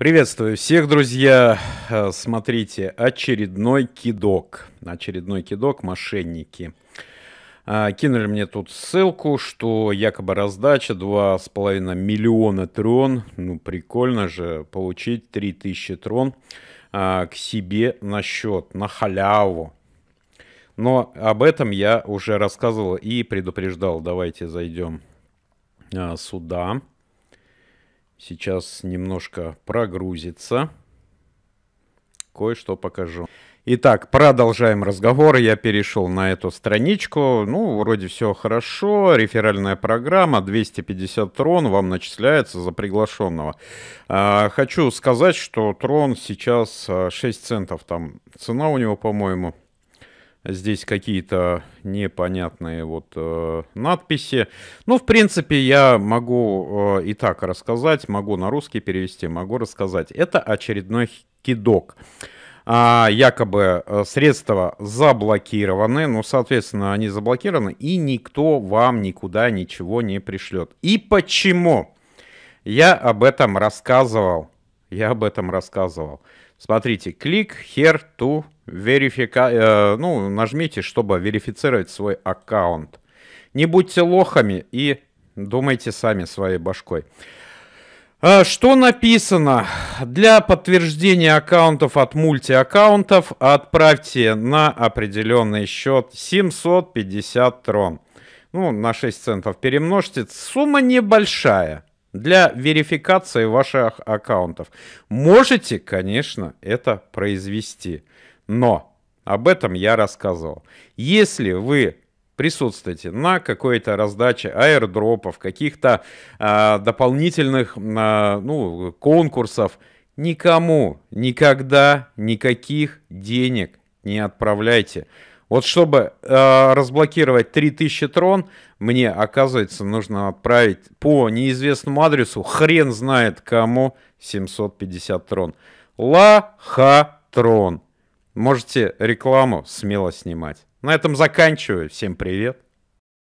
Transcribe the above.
Приветствую всех, друзья. Э, смотрите, очередной кидок. Очередной кидок, мошенники. Э, кинули мне тут ссылку, что якобы раздача 2,5 миллиона трон. Ну, прикольно же получить 3000 трон э, к себе на счет, на халяву. Но об этом я уже рассказывал и предупреждал. Давайте зайдем сюда. Сюда. Сейчас немножко прогрузится. Кое-что покажу. Итак, продолжаем разговор. Я перешел на эту страничку. Ну, вроде все хорошо. Реферальная программа 250 трон вам начисляется за приглашенного. А, хочу сказать, что трон сейчас 6 а, центов. Там цена у него, по-моему, Здесь какие-то непонятные вот э, надписи. Ну, в принципе, я могу э, и так рассказать, могу на русский перевести, могу рассказать. Это очередной кидок. А, якобы э, средства заблокированы, ну, соответственно, они заблокированы, и никто вам никуда ничего не пришлет. И почему? Я об этом рассказывал я об этом рассказывал. Смотрите, клик here to verify, э, ну, нажмите, чтобы верифицировать свой аккаунт. Не будьте лохами и думайте сами своей башкой. А, что написано? Для подтверждения аккаунтов от мультиаккаунтов отправьте на определенный счет 750 трон. Ну, на 6 центов перемножьте. Сумма небольшая для верификации ваших аккаунтов. Можете, конечно, это произвести, но об этом я рассказывал. Если вы присутствуете на какой-то раздаче аирдропов, каких-то э, дополнительных э, ну, конкурсов, никому никогда никаких денег не отправляйте. Вот чтобы э, разблокировать 3000 трон, мне, оказывается, нужно отправить по неизвестному адресу, хрен знает кому, 750 трон. ла трон. Можете рекламу смело снимать. На этом заканчиваю. Всем привет.